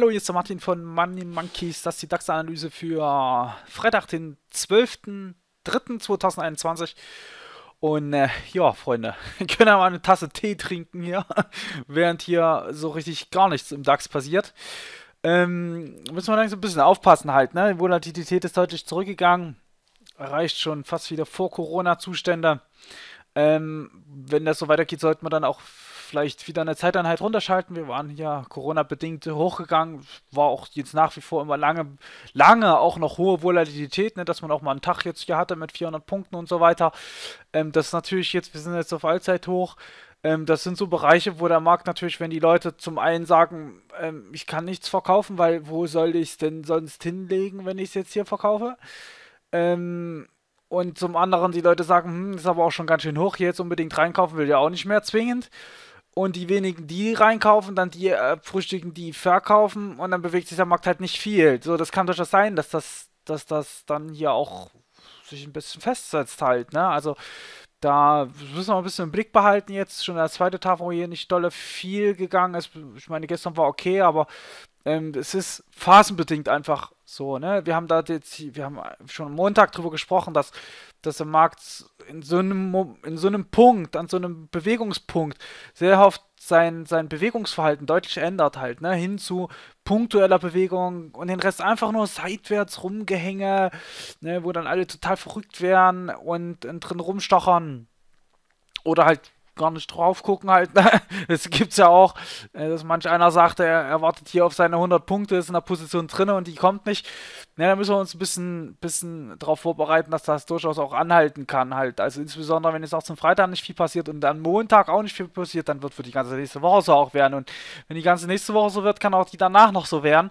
Hallo, hier ist der Martin von Money Monkeys. Das ist die DAX-Analyse für Freitag, den 12.03.2021. Und äh, ja, Freunde, können wir mal eine Tasse Tee trinken hier, während hier so richtig gar nichts im DAX passiert. Ähm, müssen wir langsam ein bisschen aufpassen halt, ne? Die Volatilität ist deutlich zurückgegangen. Erreicht schon fast wieder Vor-Corona-Zustände. Ähm, wenn das so weitergeht, sollten wir dann auch vielleicht wieder eine Zeiteinheit runterschalten. Wir waren ja Corona-bedingt hochgegangen, war auch jetzt nach wie vor immer lange, lange auch noch hohe Volatilität, ne, dass man auch mal einen Tag jetzt hier hatte mit 400 Punkten und so weiter. Ähm, das ist natürlich jetzt, wir sind jetzt auf Allzeithoch. Ähm, das sind so Bereiche, wo der Markt natürlich, wenn die Leute zum einen sagen, ähm, ich kann nichts verkaufen, weil wo soll ich es denn sonst hinlegen, wenn ich es jetzt hier verkaufe? Ähm, und zum anderen die Leute sagen, hm, ist aber auch schon ganz schön hoch, hier jetzt unbedingt reinkaufen will ja auch nicht mehr zwingend und die wenigen, die reinkaufen, dann die äh, frühstücken, die verkaufen und dann bewegt sich der Markt halt nicht viel. So, das kann durchaus sein, dass das, dass das dann hier auch sich ein bisschen festsetzt halt, ne? Also da müssen wir ein bisschen im Blick behalten jetzt. Schon der zweite Tag, wo hier nicht dolle viel gegangen ist. Ich meine, gestern war okay, aber ähm, es ist phasenbedingt einfach so, ne? Wir haben da jetzt, wir haben schon Montag drüber gesprochen, dass, dass der Markt in so, einem, in so einem Punkt, an so einem Bewegungspunkt, sehr oft sein, sein Bewegungsverhalten deutlich ändert halt, ne? Hin zu punktueller Bewegung und den Rest einfach nur seitwärts rumgehänge, ne? wo dann alle total verrückt werden und, und drin rumstochern. Oder halt gar nicht drauf gucken halt. Es ne? gibt ja auch, äh, dass manch einer sagt, er, er wartet hier auf seine 100 Punkte, ist in der Position drin und die kommt nicht. Ja, ne, da müssen wir uns ein bisschen, bisschen darauf vorbereiten, dass das durchaus auch anhalten kann halt. Also insbesondere, wenn jetzt auch zum Freitag nicht viel passiert und dann Montag auch nicht viel passiert, dann wird für die ganze nächste Woche so auch werden. Und wenn die ganze nächste Woche so wird, kann auch die danach noch so werden.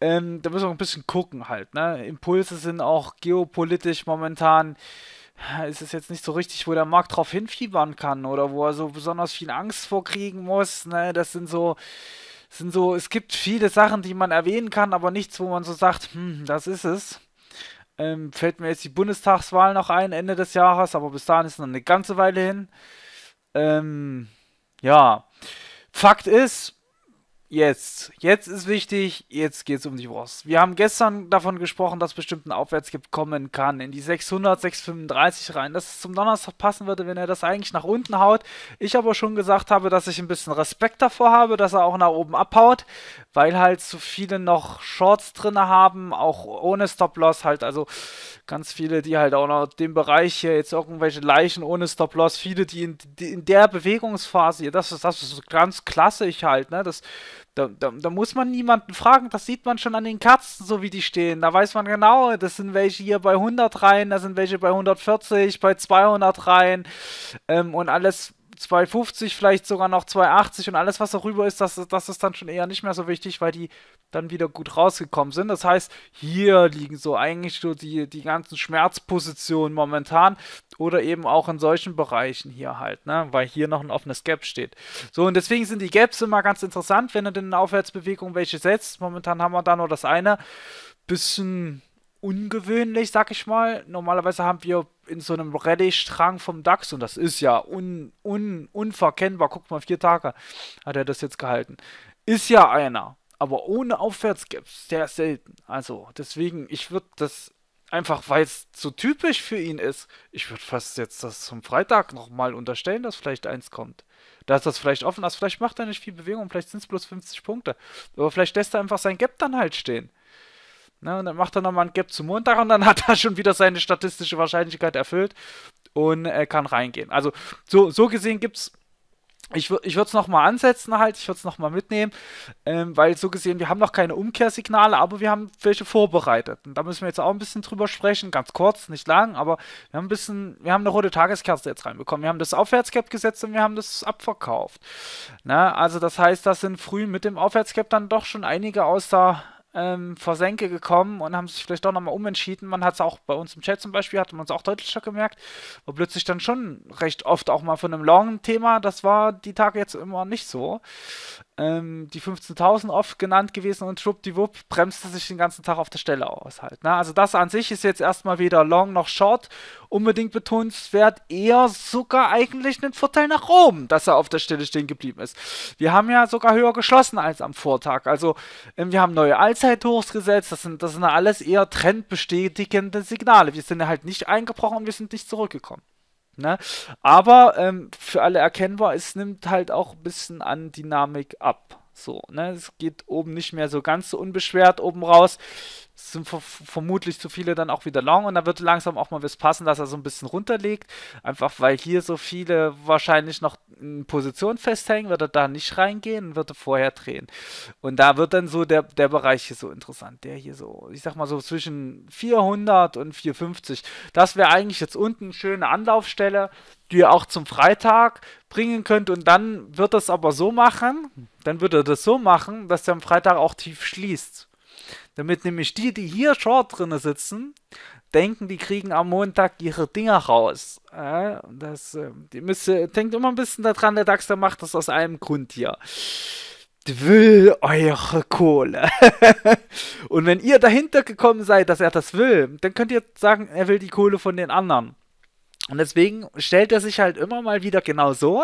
Ähm, da müssen wir ein bisschen gucken halt. Ne? Impulse sind auch geopolitisch momentan ist es jetzt nicht so richtig, wo der Markt drauf hinfiebern kann oder wo er so besonders viel Angst vorkriegen muss. Ne? Das sind so, sind so, es gibt viele Sachen, die man erwähnen kann, aber nichts, wo man so sagt, hm, das ist es. Ähm, fällt mir jetzt die Bundestagswahl noch ein, Ende des Jahres, aber bis dahin ist noch eine ganze Weile hin. Ähm, ja, Fakt ist, Jetzt, jetzt ist wichtig, jetzt geht's um die Wurst. Wir haben gestern davon gesprochen, dass bestimmt ein Aufwärtskipp kommen kann, in die 600, 635 rein, dass es zum Donnerstag passen würde, wenn er das eigentlich nach unten haut. Ich aber schon gesagt habe, dass ich ein bisschen Respekt davor habe, dass er auch nach oben abhaut, weil halt so viele noch Shorts drin haben, auch ohne Stop-Loss halt, also ganz viele, die halt auch noch den Bereich hier jetzt irgendwelche Leichen ohne Stop-Loss, viele, die in, die in, der Bewegungsphase, das ist, das ist ganz klassisch halt, ne, das da, da, da, muss man niemanden fragen, das sieht man schon an den Katzen, so wie die stehen. Da weiß man genau, das sind welche hier bei 100 Reihen, da sind welche bei 140, bei 200 Reihen ähm, und alles 2,50, vielleicht sogar noch 2,80 und alles, was darüber ist, das, das ist dann schon eher nicht mehr so wichtig, weil die dann wieder gut rausgekommen sind. Das heißt, hier liegen so eigentlich so die, die ganzen Schmerzpositionen momentan oder eben auch in solchen Bereichen hier halt, ne? weil hier noch ein offenes Gap steht. So, und deswegen sind die Gaps immer ganz interessant, wenn du denn in Aufwärtsbewegung welche setzt. Momentan haben wir da nur das eine. Bisschen ungewöhnlich, sag ich mal. Normalerweise haben wir in so einem Rallye-Strang vom DAX und das ist ja un, un, unverkennbar. Guckt mal, vier Tage hat er das jetzt gehalten. Ist ja einer, aber ohne Aufwärtsgaps, sehr selten. Also deswegen, ich würde das einfach, weil es so typisch für ihn ist, ich würde fast jetzt das zum Freitag nochmal unterstellen, dass vielleicht eins kommt. Da ist das vielleicht offen, also vielleicht macht er nicht viel Bewegung, vielleicht sind es bloß 50 Punkte. Aber vielleicht lässt er einfach sein Gap dann halt stehen. Na, ne, und dann macht er nochmal ein Gap zum Montag und dann hat er schon wieder seine statistische Wahrscheinlichkeit erfüllt und äh, kann reingehen. Also so, so gesehen gibt es ich, ich würde es nochmal ansetzen halt, ich würde es nochmal mitnehmen, ähm, weil so gesehen, wir haben noch keine Umkehrsignale, aber wir haben welche vorbereitet. Und da müssen wir jetzt auch ein bisschen drüber sprechen, ganz kurz, nicht lang, aber wir haben ein bisschen, wir haben eine rote Tageskerze jetzt reinbekommen. Wir haben das Aufwärtscap gesetzt und wir haben das abverkauft. Na, ne, also das heißt, das sind früh mit dem Aufwärtscap dann doch schon einige aus der ähm, vor Senke gekommen und haben sich vielleicht doch nochmal umentschieden. Man hat es auch bei uns im Chat zum Beispiel, hatte man es auch deutlicher gemerkt, war plötzlich dann schon recht oft auch mal von einem long Thema. Das war die Tage jetzt immer nicht so. Ähm, die 15.000 oft genannt gewesen und schwuppdiwupp bremste sich den ganzen Tag auf der Stelle aus halt. Ne? Also das an sich ist jetzt erstmal weder long noch short unbedingt betonenswert, eher sogar eigentlich einen Vorteil nach oben, dass er auf der Stelle stehen geblieben ist. Wir haben ja sogar höher geschlossen als am Vortag. Also ähm, wir haben neue Alts Allzeithochs gesetzt. Das sind, das sind alles eher trendbestätigende Signale. Wir sind halt nicht eingebrochen und wir sind nicht zurückgekommen. Ne? Aber ähm, für alle erkennbar, es nimmt halt auch ein bisschen an Dynamik ab. So, ne? Es geht oben nicht mehr so ganz so unbeschwert oben raus. Es sind vermutlich zu viele dann auch wieder long und da wird langsam auch mal was passen, dass er so ein bisschen runterlegt. Einfach weil hier so viele wahrscheinlich noch in Position festhängen, wird er da nicht reingehen und wird er vorher drehen. Und da wird dann so der, der Bereich hier so interessant. Der hier so, ich sag mal so zwischen 400 und 450. Das wäre eigentlich jetzt unten eine schöne Anlaufstelle, die ihr auch zum Freitag bringen könnt. Und dann wird das aber so machen, dann wird er das so machen, dass er am Freitag auch tief schließt damit nämlich die, die hier schon drin sitzen, denken, die kriegen am Montag ihre Dinger raus. Äh, das, ähm, die müsst, äh, denkt immer ein bisschen daran, der Daxter macht das aus einem Grund hier will eure Kohle. und wenn ihr dahinter gekommen seid, dass er das will, dann könnt ihr sagen, er will die Kohle von den anderen. Und deswegen stellt er sich halt immer mal wieder genau so,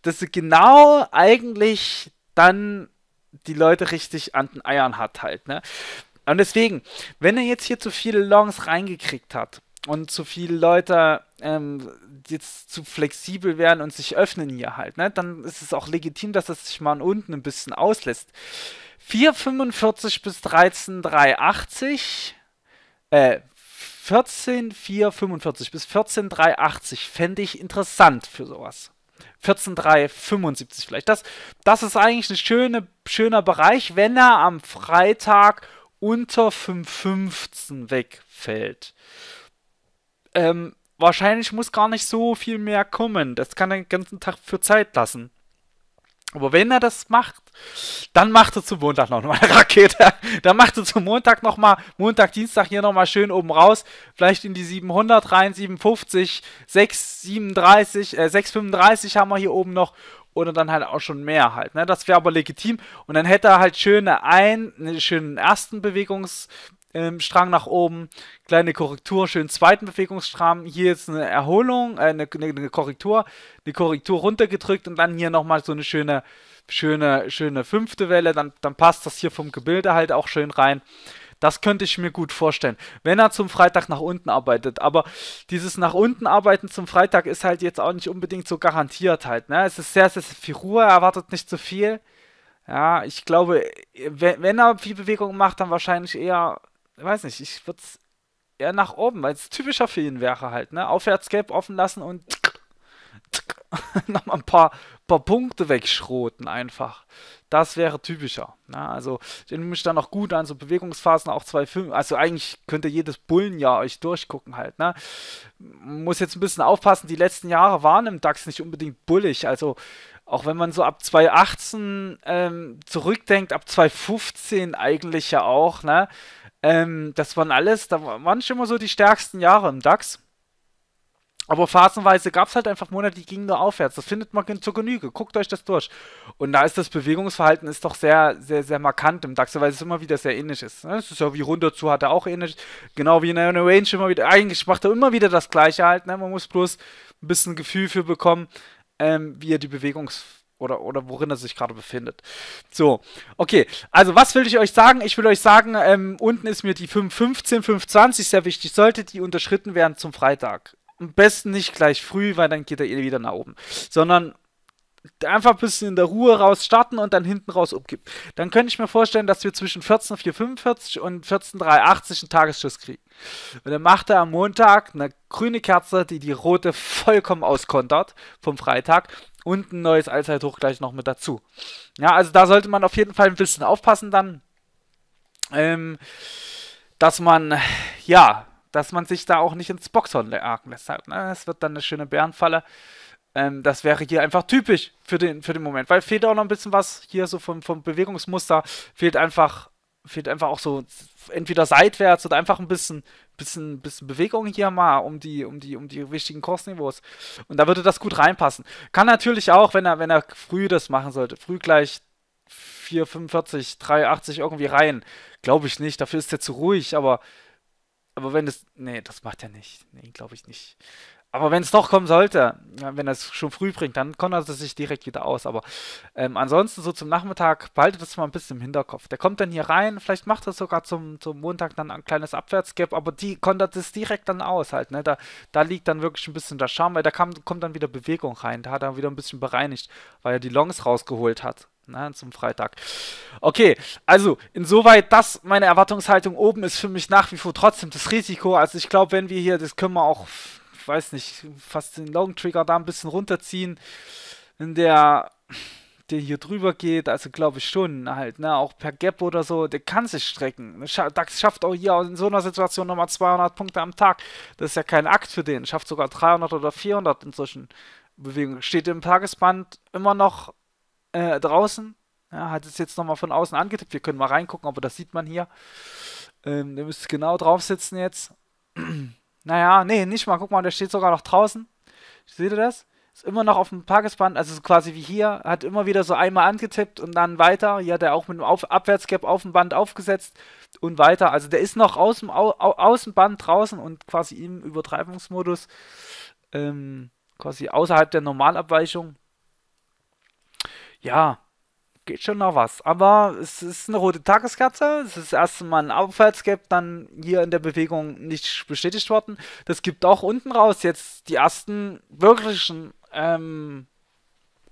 dass sie genau eigentlich dann die Leute richtig an den Eiern hat halt. Ne? Und deswegen, wenn er jetzt hier zu viele Longs reingekriegt hat und zu viele Leute ähm, jetzt zu flexibel werden und sich öffnen hier halt, ne, dann ist es auch legitim, dass er sich mal unten ein bisschen auslässt. 4,45 bis 13,380, äh, 14,445 bis 14,380 fände ich interessant für sowas. 14.375 vielleicht. Das, das ist eigentlich ein schöne, schöner Bereich, wenn er am Freitag unter 5,15 wegfällt. Ähm, wahrscheinlich muss gar nicht so viel mehr kommen. Das kann den ganzen Tag für Zeit lassen. Aber wenn er das macht, dann macht er zum Montag noch mal eine Rakete. Dann macht er zum Montag noch mal, Montag, Dienstag hier noch mal schön oben raus. Vielleicht in die 700 rein, 750, 637, äh, 635 haben wir hier oben noch. Oder dann halt auch schon mehr halt. Ne? Das wäre aber legitim. Und dann hätte er halt schöne ein, einen schönen ersten Bewegungs, ähm, Strang nach oben, kleine Korrektur, schön zweiten Bewegungsstrang, hier ist eine Erholung, äh, eine, eine, Korrektur, eine Korrektur runtergedrückt und dann hier nochmal so eine schöne, schöne, schöne fünfte Welle, dann, dann passt das hier vom Gebilde halt auch schön rein. Das könnte ich mir gut vorstellen, wenn er zum Freitag nach unten arbeitet. Aber dieses nach unten arbeiten zum Freitag ist halt jetzt auch nicht unbedingt so garantiert halt. Ne? Es ist sehr, sehr viel Ruhe, er erwartet nicht so viel. Ja, ich glaube, wenn, wenn er viel Bewegung macht, dann wahrscheinlich eher weiß nicht, ich würde es eher nach oben, weil es typischer für ihn wäre halt, ne? Aufwärtsgelb offen lassen und nochmal ein paar, paar Punkte wegschroten einfach. Das wäre typischer. Ne? Also ich erinnere mich da noch gut an so Bewegungsphasen, auch 2,5. Also eigentlich könnt ihr jedes Bullenjahr euch durchgucken halt. Ne? Muss jetzt ein bisschen aufpassen, die letzten Jahre waren im DAX nicht unbedingt bullig. Also auch wenn man so ab 2018 ähm, zurückdenkt, ab 2015 eigentlich ja auch, ne? Ähm, das waren alles, da waren schon immer so die stärksten Jahre im DAX. Aber phasenweise gab es halt einfach Monate, die gingen nur aufwärts. Das findet man zur Genüge. Guckt euch das durch. Und da ist das Bewegungsverhalten ist doch sehr, sehr, sehr markant im DAX, weil es immer wieder sehr ähnlich ist. Ne? Es ist ja wie runter zu hat er auch ähnlich. Genau wie in einer Range immer wieder. Eigentlich macht er immer wieder das Gleiche halt. Ne? Man muss bloß ein bisschen Gefühl für bekommen, ähm, wie er die Bewegungs oder, oder worin er sich gerade befindet. So, okay. Also, was will ich euch sagen? Ich will euch sagen, ähm, unten ist mir die 5.15, 5.20 sehr wichtig. Sollte die unterschritten werden zum Freitag. Am besten nicht gleich früh, weil dann geht er eh wieder nach oben. Sondern einfach ein bisschen in der Ruhe raus starten und dann hinten raus umgibt. Dann könnte ich mir vorstellen, dass wir zwischen 14.445 und 14.380 einen Tagesschuss kriegen. Und dann macht er am Montag eine grüne Kerze, die die rote vollkommen auskontert vom Freitag und ein neues Allzeithoch gleich noch mit dazu. Ja, also da sollte man auf jeden Fall ein bisschen aufpassen dann, ähm, dass man, ja, dass man sich da auch nicht ins Boxhorn jagen lässt. Halt, Das ne? wird dann eine schöne Bärenfalle. Ähm, das wäre hier einfach typisch für den, für den Moment, weil fehlt auch noch ein bisschen was hier so vom, vom Bewegungsmuster, fehlt einfach, fehlt einfach auch so entweder seitwärts oder einfach ein bisschen, bisschen, bisschen Bewegung hier mal um die, um die, um die wichtigen Kursniveaus. Und da würde das gut reinpassen. Kann natürlich auch, wenn er, wenn er früh das machen sollte, früh gleich 4,45, 3,80 irgendwie rein. Glaube ich nicht, dafür ist er zu ruhig, aber, aber wenn es. Nee, das macht er nicht. Nee, glaube ich nicht. Aber wenn es doch kommen sollte, wenn er es schon früh bringt, dann konnte er sich direkt wieder aus. Aber ähm, ansonsten so zum Nachmittag behaltet das mal ein bisschen im Hinterkopf. Der kommt dann hier rein, vielleicht macht er sogar zum, zum Montag dann ein kleines Abwärtsgap, aber die kontert es direkt dann aus halt. Ne? Da, da liegt dann wirklich ein bisschen der Charme, weil da kam, kommt dann wieder Bewegung rein. Da hat er wieder ein bisschen bereinigt, weil er die Longs rausgeholt hat. Na, ne, zum Freitag. Okay, also insoweit das meine Erwartungshaltung oben ist für mich nach wie vor trotzdem das Risiko. Also ich glaube, wenn wir hier, das können wir auch weiß nicht, fast den Augentrigger da ein bisschen runterziehen, wenn der, der hier drüber geht, also glaube ich schon halt, ne, auch per Gap oder so, der kann sich strecken. DAX schafft auch hier in so einer Situation nochmal 200 Punkte am Tag. Das ist ja kein Akt für den, schafft sogar 300 oder 400 inzwischen. Bewegung steht im Tagesband immer noch äh, draußen. Ja, hat es jetzt nochmal von außen angetippt. Wir können mal reingucken, aber das sieht man hier. Ähm, ihr müsst genau drauf sitzen jetzt. Naja, nee, nicht mal. Guck mal, der steht sogar noch draußen. Seht ihr das? Ist immer noch auf dem Tagesband, also quasi wie hier. Hat immer wieder so einmal angetippt und dann weiter. Hier hat er auch mit einem auf Abwärtsgap auf dem Band aufgesetzt und weiter. Also der ist noch aus dem, au aus dem Band draußen und quasi im Übertreibungsmodus. Ähm, quasi außerhalb der Normalabweichung. Ja, geht schon noch was. Aber es ist eine rote Tageskerze. Es ist das erste Mal ein Aufwärtsgap dann hier in der Bewegung nicht bestätigt worden. Das gibt auch unten raus jetzt die ersten wirklichen ähm,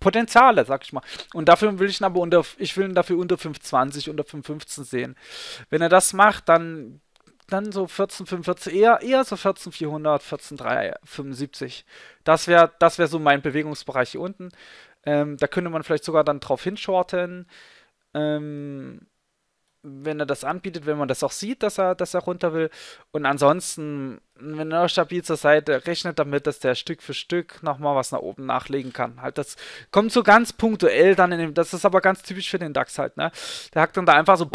Potenziale, sag ich mal. Und dafür will ich ihn aber unter, ich will ihn dafür unter 5,20, unter 5,15 sehen. Wenn er das macht, dann dann so 14,45, eher, eher so 14,400, 14,375. Das wäre das wär so mein Bewegungsbereich hier unten. Ähm, da könnte man vielleicht sogar dann drauf hinshorten. Ähm, wenn er das anbietet, wenn man das auch sieht, dass er, dass er runter will. Und ansonsten, wenn er stabil zur Seite, rechnet damit, dass der Stück für Stück nochmal was nach oben nachlegen kann. Halt, das kommt so ganz punktuell dann in dem, das ist aber ganz typisch für den DAX halt, ne? Der hackt dann da einfach so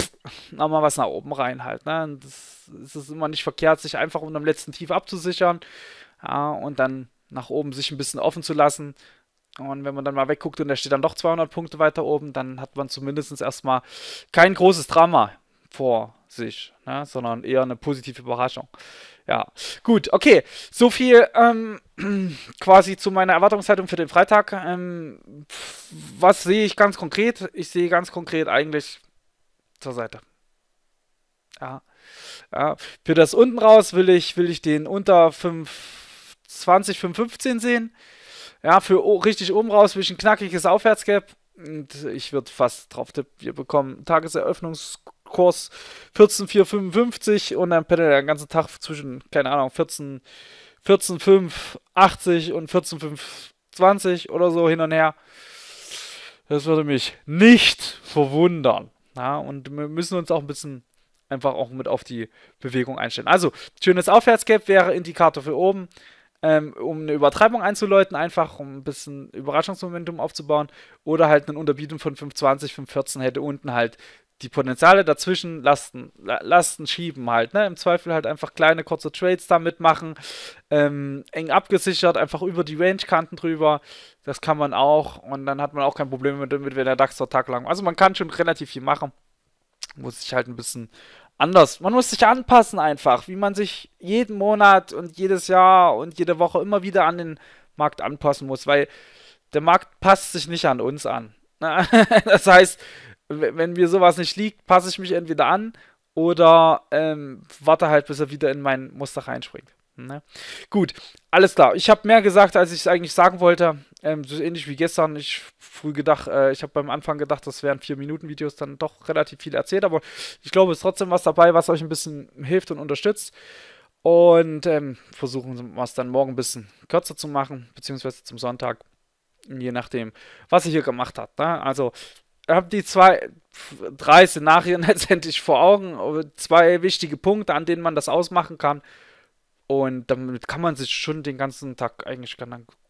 nochmal was nach oben rein halt, ne? Und das, das ist immer nicht verkehrt, sich einfach um am letzten Tief abzusichern. Ja, und dann nach oben sich ein bisschen offen zu lassen. Und wenn man dann mal wegguckt und da steht dann doch 200 Punkte weiter oben, dann hat man zumindest erstmal kein großes Drama vor sich, ne? sondern eher eine positive Überraschung. Ja, gut, okay. So viel ähm, quasi zu meiner Erwartungshaltung für den Freitag. Ähm, was sehe ich ganz konkret? Ich sehe ganz konkret eigentlich zur Seite. Ja. ja. Für das unten raus will ich, will ich den unter 5, 20, 5, 15 sehen. Ja, für richtig oben raus will ein knackiges Aufwärtsgap. Und ich würde fast drauf tippen, wir bekommen Tageseröffnungskurs 14,455 und dann pendelt er den ganzen Tag zwischen, keine Ahnung, 14, 14,580 und 14,520 oder so hin und her. Das würde mich nicht verwundern. Ja, und wir müssen uns auch ein bisschen einfach auch mit auf die Bewegung einstellen. Also, schönes Aufwärtsgap wäre Indikator für oben ähm, um eine Übertreibung einzuläuten, einfach um ein bisschen Überraschungsmomentum aufzubauen oder halt eine Unterbietung von 520, 514 hätte unten halt die Potenziale dazwischen lasten, lasten schieben halt, ne? Im Zweifel halt einfach kleine, kurze Trades da mitmachen, ähm, eng abgesichert, einfach über die Range-Kanten drüber. Das kann man auch und dann hat man auch kein Problem mit, wenn der DAX so taglang. Also man kann schon relativ viel machen. Muss sich halt ein bisschen anders. Man muss sich anpassen einfach, wie man sich jeden Monat und jedes Jahr und jede Woche immer wieder an den Markt anpassen muss, weil der Markt passt sich nicht an uns an. das heißt, wenn mir sowas nicht liegt, passe ich mich entweder an oder ähm, warte halt, bis er wieder in mein Muster reinspringt. Ne? Gut, alles klar. Ich habe mehr gesagt, als ich es eigentlich sagen wollte. Ähm, so ähnlich wie gestern. Ich früh gedacht, äh, ich habe beim Anfang gedacht, das wären 4-Minuten-Videos dann doch relativ viel erzählt, aber ich glaube, es ist trotzdem was dabei, was euch ein bisschen hilft und unterstützt. Und ähm, versuchen wir es dann morgen ein bisschen kürzer zu machen, beziehungsweise zum Sonntag, je nachdem, was ihr hier gemacht habt. Ne? Also, habe die zwei, drei Szenarien letztendlich vor Augen, zwei wichtige Punkte, an denen man das ausmachen kann. Und damit kann man sich schon den ganzen Tag eigentlich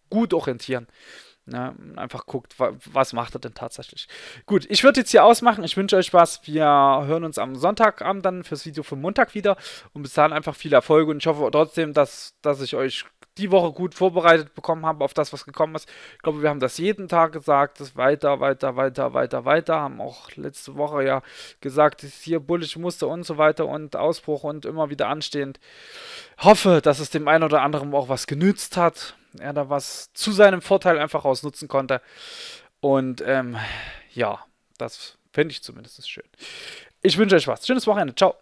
gut orientieren. Ne? Einfach guckt, was macht er denn tatsächlich. Gut, ich würde jetzt hier ausmachen. Ich wünsche euch was. Wir hören uns am Sonntagabend dann fürs Video vom Montag wieder. Und bis dahin einfach viel Erfolg. Und ich hoffe trotzdem, dass, dass ich euch die Woche gut vorbereitet bekommen haben auf das, was gekommen ist. Ich glaube, wir haben das jeden Tag gesagt, das weiter, weiter, weiter, weiter, weiter. Haben auch letzte Woche ja gesagt, ist hier bullish Muster und so weiter und Ausbruch und immer wieder anstehend. Hoffe, dass es dem einen oder anderen auch was genützt hat. Er da was zu seinem Vorteil einfach ausnutzen konnte. Und ähm, ja, das finde ich zumindest schön. Ich wünsche euch was. Schönes Wochenende. Ciao.